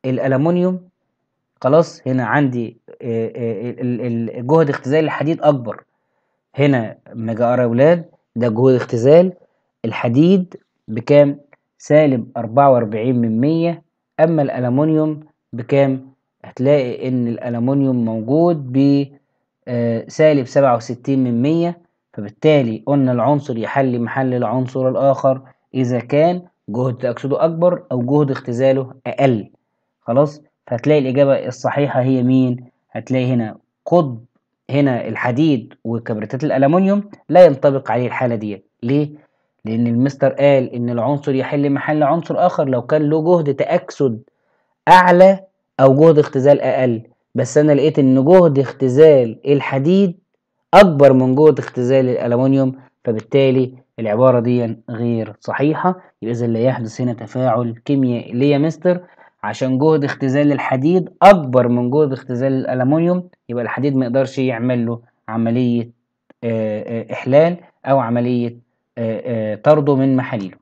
S1: الألمونيوم خلاص هنا عندي آه، آه، جهد اختزال الحديد أكبر هنا لما أجي أقرا يا ولاد ده جهود اختزال الحديد بكام سالب أربعة وأربعين من مية أما الألمونيوم بكام هتلاقي إن الألمونيوم موجود ب آه، سالب سبعة وستين من مية فبالتالي قلنا العنصر يحل محل العنصر الآخر إذا كان جهد تأكسده أكبر أو جهد اختزاله أقل خلاص فهتلاقي الإجابة الصحيحة هي مين هتلاقي هنا قطب هنا الحديد وكبريتات الالومنيوم لا ينطبق عليه الحاله ديت ليه لان المستر قال ان العنصر يحل محل عنصر اخر لو كان له جهد تاكسد اعلى او جهد اختزال اقل بس انا لقيت ان جهد اختزال الحديد اكبر من جهد اختزال الالومنيوم فبالتالي العباره دي غير صحيحه يبقى اذا لا يحدث هنا تفاعل كيميائي ليه يا مستر عشان جهد اختزال الحديد اكبر من جهد اختزال الالومنيوم يبقى الحديد ما يقدرش يعمل له عمليه آه، آه، احلال او عمليه آه، طرده من محاليله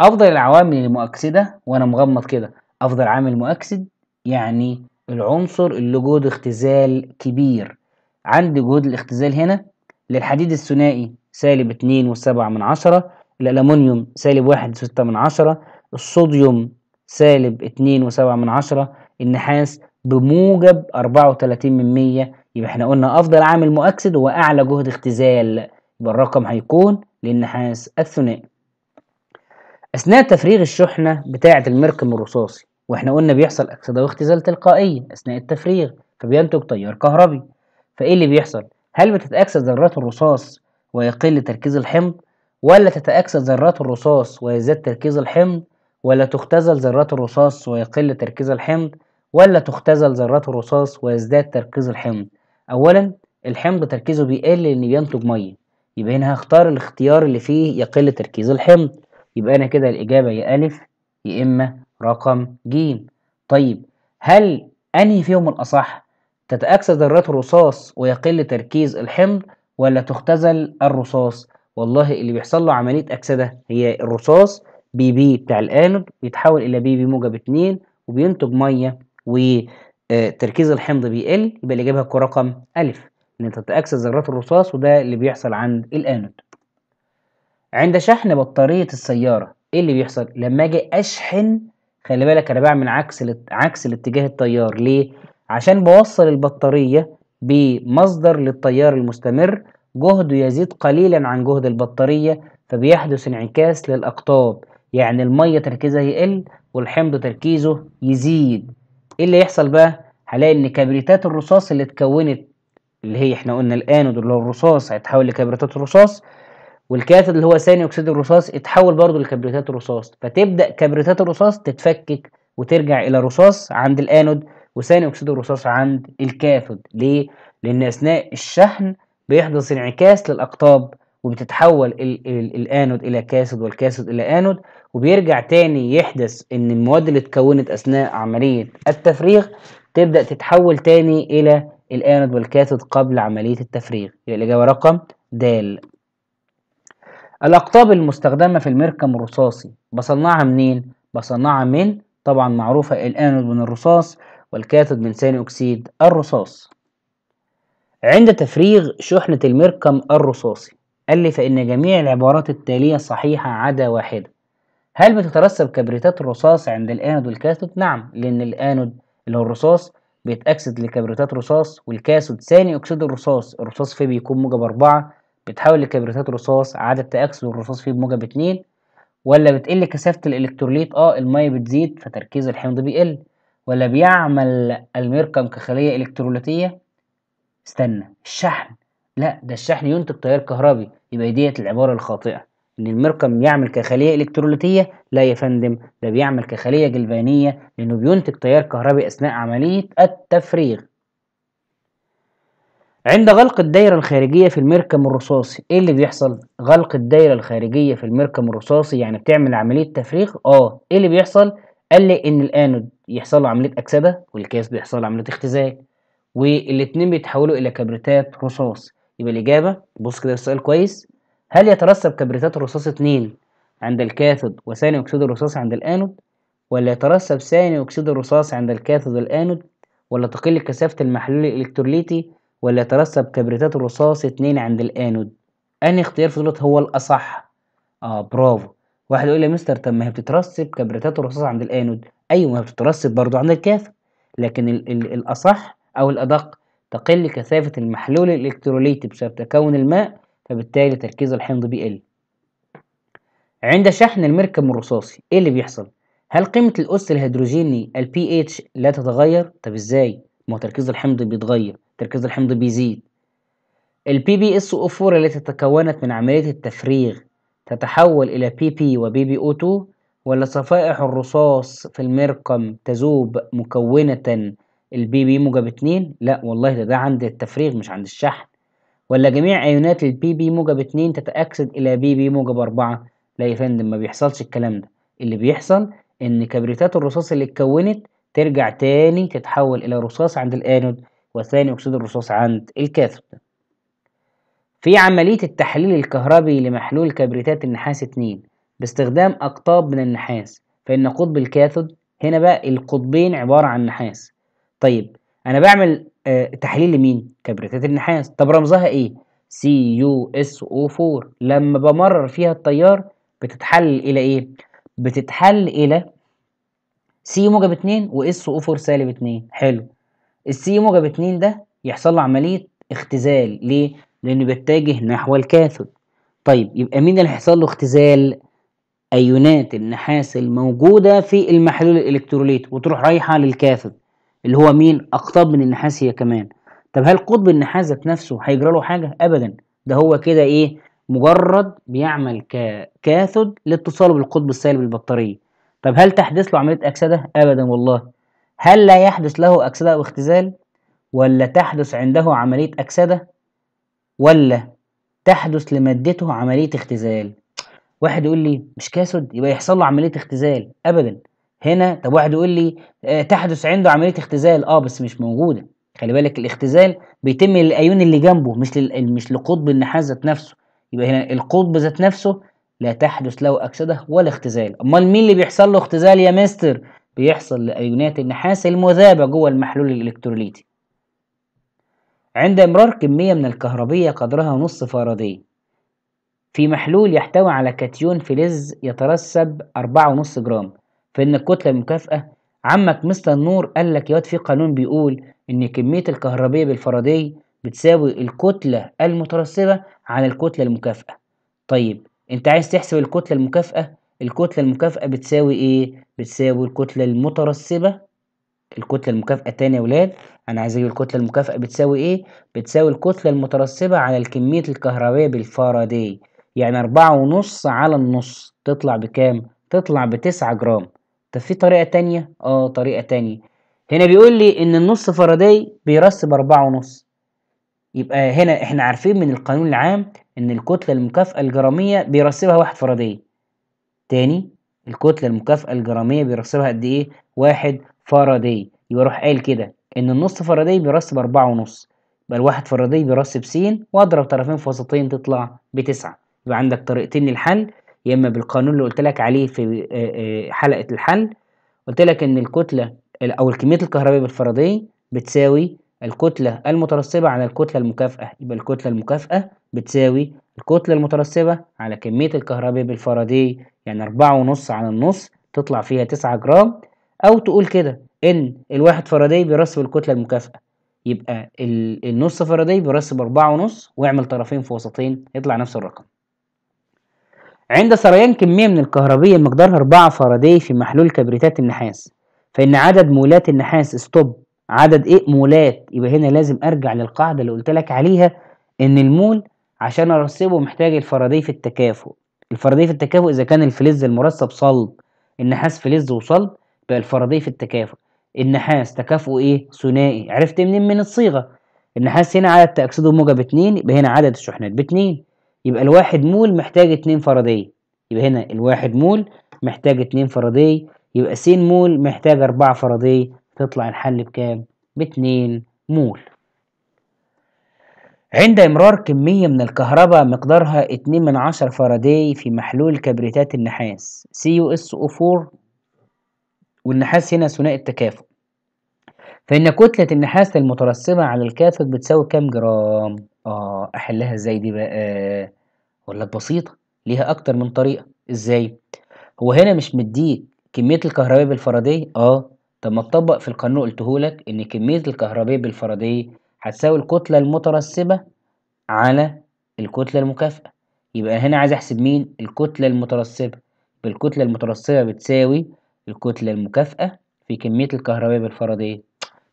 S1: افضل العوامل المؤكسده وانا مغمض كده افضل عامل مؤكسد يعني العنصر اللي جهد اختزال كبير عندي جهد الاختزال هنا للحديد الثنائي سالب اتنين وسبعة من عشرة الألمونيوم سالب واحد وستة من عشرة الصوديوم سالب 2.7 النحاس بموجب 34 من 100 يبقى احنا قلنا افضل عامل مؤكسد هو اعلى جهد اختزال يبقى الرقم هيكون للنحاس الثنائي اثناء تفريغ الشحنه بتاعه المركم الرصاصي واحنا قلنا بيحصل اكسده واختزال تلقائيه اثناء التفريغ فبينتج تيار كهربي فايه اللي بيحصل هل بتتاكسد ذرات الرصاص ويقل تركيز الحمض ولا تتاكسد ذرات الرصاص ويزداد تركيز الحمض ولا تختزل ذرات الرصاص ويقل تركيز الحمض ولا تختزل ذرات الرصاص ويزداد تركيز الحمض اولا الحمض تركيزه بيقل لان بينتج ميه يبقى هنا هختار الاختيار اللي فيه يقل تركيز الحمض يبقى انا كده الاجابه يا الف يا اما رقم ج طيب هل انهي فيهم الاصح تتاكسد ذرات الرصاص ويقل تركيز الحمض ولا تختزل الرصاص والله اللي بيحصل له عمليه اكسده هي الرصاص بي بي بتاع الانود بيتحول الى بي بي موجب 2 وبينتج ميه وتركيز الحمض بيقل يبقى الاجابه رقم الف ان انت تاكسس ذرات الرصاص وده اللي بيحصل عند الانود عند شحن بطاريه السياره ايه اللي بيحصل لما اجي اشحن خلي بالك انا بعمل عكس عكس الاتجاه التيار ليه عشان بوصل البطاريه بمصدر للتيار المستمر جهده يزيد قليلا عن جهد البطاريه فبيحدث انعكاس للاقطاب يعني المية تركيزها يقل والحمض تركيزه يزيد ايه اللي يحصل بقى هلاقي ان كبريتات الرصاص اللي اتكونت اللي هي احنا قلنا الانود اللي هو الرصاص هيتحول لكبريتات الرصاص والكاتد اللي هو ثاني اكسيد الرصاص اتحول برضه لكبريتات الرصاص فتبدا كبريتات الرصاص تتفكك وترجع الى رصاص عند الانود وثاني اكسيد الرصاص عند الكاثود ليه لان اثناء الشحن بيحدث انعكاس للاقطاب وبتتحول الانود الى كاسود والكاسود الى انود وبيرجع تاني يحدث ان المواد اللي اتكونت اثناء عمليه التفريغ تبدا تتحول تاني الى الانود والكاثود قبل عمليه التفريغ يبقى الاجابه رقم د الاقطاب المستخدمه في المركم الرصاصي بصنعها منين بصنعها من طبعا معروفه الانود من الرصاص والكاثود من ثاني اكسيد الرصاص عند تفريغ شحنه المركم الرصاصي قال لي فإن جميع العبارات التالية صحيحة عدا واحدة هل بتترسب كبريتات الرصاص عند الآنود والكاثود؟ نعم لأن الآنود اللي هو الرصاص بيتأكسد لكبريتات رصاص والكاثود ثاني أكسيد الرصاص الرصاص فيه بيكون موجب أربعة بتحول لكبريتات رصاص عدد تأكسد الرصاص فيه بموجب اتنين ولا بتقل كثافة الإلكتروليت اه المية بتزيد فتركيز الحمض بيقل ولا بيعمل الميركم كخلية إلكتروليتية استنى الشحم لا ده الشحن ينتج تيار كهربي يبقى ديت العبارة الخاطئة إن المركم يعمل كخلية إلكتروليتية لا يا فندم ده بيعمل كخلية جلفانية لأنه بينتج تيار كهربي أثناء عملية التفريغ عند غلق الدايرة الخارجية في المركم الرصاصي ايه اللي بيحصل؟ غلق الدايرة الخارجية في المركم الرصاصي يعني بتعمل عملية تفريغ اه ايه اللي بيحصل؟ قال لي ان الانود يحصل له عملية اكسدة والكاس بيحصل له عملية اختزال والاتنين بيتحولوا الى كبريتات رصاص يبقى الإجابة بص كده السؤال كويس هل يترسب كبريتات الرصاص 2 عند الكاثود وثاني أكسيد الرصاص عند الآنود ولا يترسب ثاني أكسيد الرصاص عند الكاثود والآنود ولا تقل كثافة المحلول الإلكتروليتي ولا يترسب كبريتات الرصاص 2 عند الآنود أنهي اختيار في هو الأصح؟ آه برافو واحد يقول لي يا مستر طب ما هي بتترسب كبريتات الرصاص عند الآنود أيوه ما هي بتترسب برضه عند الكاثود لكن ال ال الأصح أو الأدق تقل كثافة المحلول الإلكتروليتي بسبب تكون الماء فبالتالي تركيز الحمض بيقل عند شحن المركب الرصاصي ايه اللي بيحصل هل قيمة الأس الهيدروجيني الـ pH لا تتغير طب ازاي ما هو تركيز الحمض بيتغير تركيز الحمض بيزيد الـ PbSO4 التي تكونت من عملية التفريغ تتحول إلى PP و pbo 2 ولا صفائح الرصاص في المرقم تذوب مكونة البي بي موجب اتنين لا والله ده ده عند التفريغ مش عند الشحن ولا جميع ايونات البي بي موجب اتنين تتأكسد الى بي بي موجب اربعة لا يا فندم ما بيحصلش الكلام ده اللي بيحصل ان كبريتات الرصاص اللي اتكونت ترجع تاني تتحول الى رصاص عند الانود وثاني اكسيد الرصاص عند الكاثود في عملية التحليل الكهربي لمحلول كبريتات النحاس اتنين باستخدام أقطاب من النحاس فإن قطب الكاثود هنا بقى القطبين عبارة عن نحاس طيب انا بعمل آه تحليل لمين كبريتات النحاس طب رمزها ايه سي يو اس او 4 لما بمرر فيها التيار بتتحل الى ايه بتتحل الى سي موجب 2 واس او 4 سالب 2 حلو السي موجب 2 ده يحصل له عمليه اختزال ليه لانه بيتجه نحو الكاثود طيب يبقى مين اللي هيحصل له اختزال ايونات النحاس الموجوده في المحلول الالكتروليت وتروح رايحه للكاثود اللي هو مين اقطاب من النحاس هي كمان طب هل قطب النحاس ذات نفسه هيجرى له حاجه ابدا ده هو كده ايه مجرد بيعمل ككاثود لاتصاله بالقطب السالب للبطاريه طب هل تحدث له عمليه اكسده ابدا والله هل لا يحدث له اكسده او اختزال ولا تحدث عنده عمليه اكسده ولا تحدث لمادته عمليه اختزال واحد يقول لي مش كاسد يبقى يحصل له عمليه اختزال ابدا هنا طب واحد يقول لي آه تحدث عنده عمليه اختزال اه بس مش موجوده خلي بالك الاختزال بيتم للايون اللي جنبه مش لل... مش لقطب النحاس ذات نفسه يبقى هنا القطب ذات نفسه لا تحدث له اكسده ولا اختزال امال مين اللي بيحصل له اختزال يا مستر بيحصل لايونات النحاس المذابه جوه المحلول الالكتروليتي عند امرار كميه من الكهربيه قدرها نص فاراداي في محلول يحتوي على كاتيون فلز يترسب 4.5 جرام فإن الكتلة المكافئة عمك مستر نور قال لك يا واد في قانون بيقول إن كمية الكهربية بالفرادي بتساوي الكتلة المترسبة على الكتلة المكافئة طيب أنت عايز تحسب الكتلة المكافئة الكتلة المكافئة بتساوي إيه؟ بتساوي الكتلة المترسبة الكتلة المكافئة تاني يا ولاد أنا عايز أجيب الكتلة المكافئة بتساوي إيه؟ بتساوي الكتلة المترسبة على الكمية الكهربية بالفرادي يعني أربعة ونص على النص تطلع بكام؟ تطلع بتسعة جرام طب في طريقة تانية؟ اه طريقة تانية هنا بيقول لي ان النص فرادي بيرسب أربعة ونص يبقى هنا احنا عارفين من القانون العام ان الكتلة المكافأة الجرامية بيرسبها واحد فرادي تاني الكتلة المكافأة الجرامية بيرسبها قد ايه؟ واحد فرادي يبقى روح قايل كده ان النص فرادي بيرسب أربعة ونص يبقى الواحد فرادي بيرسب س واضرب طرفين في وسطين تطلع بتسعة يبقى عندك طريقتين للحل يا اما بالقانون اللي قلت لك عليه في حلقه الحل قلت لك ان الكتله او الكميه الكهربائيه بالفرضيه بتساوي الكتله المترسبه على الكتله المكافئه يبقى الكتله المكافئه بتساوي الكتله المترسبه على كميه الكهرباء بالفرادي يعني أربعة ونص على النص تطلع فيها تسعة جرام او تقول كده ان الواحد فرادي بيرسب الكتله المكافئه يبقى النص فرادي بيرسب أربعة ونص واعمل طرفين في وسطين يطلع نفس الرقم عند سريان كمية من الكهربية مقدارها 4 فاراداي في محلول كبريتات النحاس فإن عدد مولات النحاس ستوب عدد إيه مولات يبقى هنا لازم أرجع للقاعدة اللي قلت لك عليها إن المول عشان أرسبه محتاج الفاراداي في التكافؤ الفاراداي في التكافؤ إذا كان الفلز المرسب صلب النحاس فلز وصلب يبقى الفاراداي في التكافؤ النحاس تكافؤه إيه ثنائي عرفت منين من الصيغة النحاس هنا عدد تأكسده موجب اتنين يبقى هنا عدد الشحنات باتنين يبقى الواحد مول محتاج اتنين فرضية يبقى هنا الواحد مول محتاج اتنين فرضية يبقى س مول محتاج أربعة فرضية تطلع الحل بكام؟ باتنين مول عند إمرار كمية من الكهرباء مقدارها اتنين من عشر فرضية في محلول كبريتات النحاس CuSO4 والنحاس هنا ثنائي التكافؤ فإن كتلة النحاس المترسبة على الكاثود بتساوي كام جرام؟ آه أحلها إزاي دي بقى؟ أقول آه، لك بسيطة ليها أكتر من طريقة، إزاي؟ هو هنا مش مديك كمية الكهربية بالفرضية؟ آه طب ما تطبق في القانون قلتهولك إن كمية الكهربية بالفرضية هتساوي الكتلة المترسبة على الكتلة المكافئة، يبقى هنا عايز أحسب مين؟ الكتلة المترسبة، بالكتلة المترسبة بتساوي الكتلة المكافئة في كمية الكهربية بالفرضية.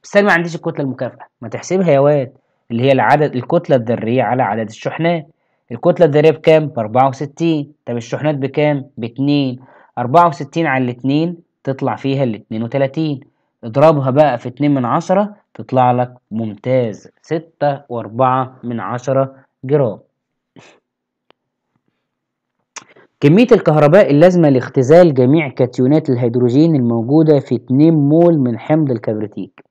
S1: بس انا ما عنديش الكتله المكافئه ما تحسبها يا واد اللي هي العدد الكتله الذريه على عدد الشحنات الكتله الذريه بكام ب 64 طب الشحنات بكام ب 2 64 على 2 تطلع فيها ال 32 اضربها بقى في 2 من 10 تطلع لك ممتاز 6 و4 من 10 جرام كمية الكهرباء اللازمة لاختزال جميع كاتيونات الهيدروجين الموجودة في 2 مول من حمض الكبريتيك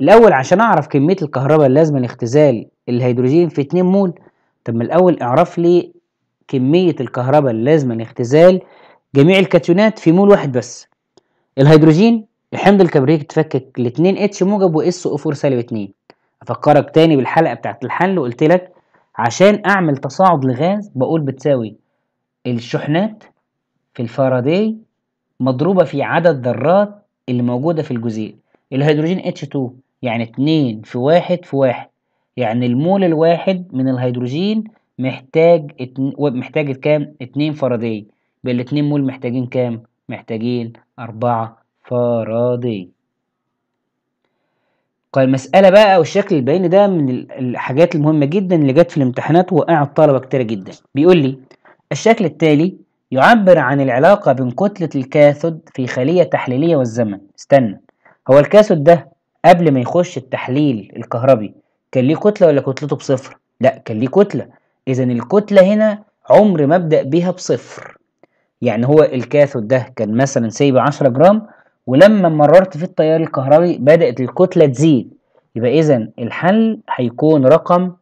S1: الاول عشان اعرف كميه الكهرباء اللازمه لاختزال الهيدروجين في 2 مول طب ما الاول اعرف لي كميه الكهرباء اللازمه لاختزال جميع الكاتيونات في مول واحد بس الهيدروجين الحمض الكبريتيك اتفكك ل 2 اتش موجب و اس او 4 سالب 2 افكرك تاني بالحلقه بتاعت الحل وقلت لك عشان اعمل تصاعد لغاز بقول بتساوي الشحنات في الفاراداي مضروبه في عدد ذرات اللي موجوده في الجزيء الهيدروجين H2 يعني اتنين في واحد في واحد يعني المول الواحد من الهيدروجين محتاج اتن... محتاج كام اتنين فرادية بالاتنين مول محتاجين كام محتاجين أربعة قال المسألة طيب، بقى والشكل البياني ده من الحاجات المهمة جدا اللي جت في الامتحانات وقع الطلبة كتير جدا بيقول لي الشكل التالي يعبر عن العلاقة بين كتلة الكاثود في خلية تحليلية والزمن استنى هو الكاثود ده قبل ما يخش التحليل الكهربي كان ليه كتله ولا كتلته بصفر لا كان ليه كتله اذا الكتله هنا عمر ما ابدا بيها بصفر يعني هو الكاثود ده كان مثلا سايب 10 جرام ولما مررت في التيار الكهربي بدات الكتله تزيد يبقى اذا الحل هيكون رقم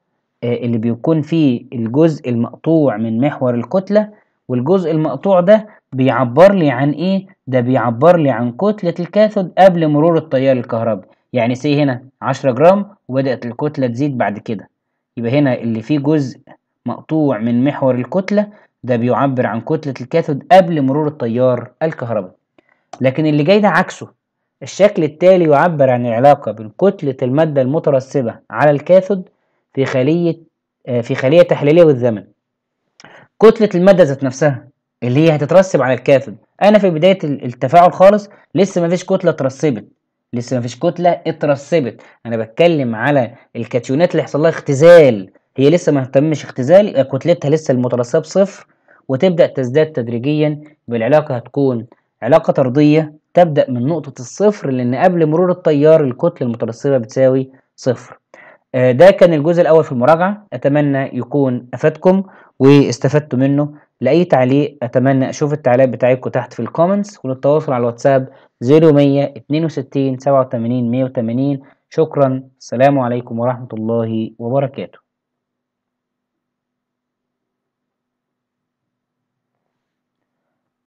S1: آه، اللي بيكون فيه الجزء المقطوع من محور الكتله والجزء المقطوع ده بيعبر لي عن ايه ده بيعبر لي عن كتله الكاثود قبل مرور التيار الكهربي يعني سي هنا 10 جرام وبدأت الكتلة تزيد بعد كده يبقى هنا اللي فيه جزء مقطوع من محور الكتلة ده بيعبر عن كتلة الكاثود قبل مرور التيار الكهربي لكن اللي جاي ده عكسه الشكل التالي يعبر عن العلاقة بين كتلة المادة المترسبة على الكاثود في خلية آه، في خلية تحليلية والزمن كتلة المادة ذات نفسها اللي هي هتترسب على الكاثود أنا في بداية التفاعل خالص لسه مفيش كتلة اترسبت لسه مفيش كتله اترسبت انا بتكلم على الكاتيونات اللي حصل لها اختزال هي لسه ما اهتمش اختزال كتلتها لسه المترسب صفر وتبدا تزداد تدريجيا بالعلاقه هتكون علاقه طرديه تبدا من نقطه الصفر لان قبل مرور التيار الكتله المترسبه بتساوي صفر آه، ده كان الجزء الاول في المراجعه اتمنى يكون افادكم واستفدتوا منه لاي تعليق اتمنى اشوف التعليق بتاعتكم تحت في الكومنتس ونتواصل على الواتساب 0162 87 180 شكرا السلام عليكم ورحمة الله وبركاته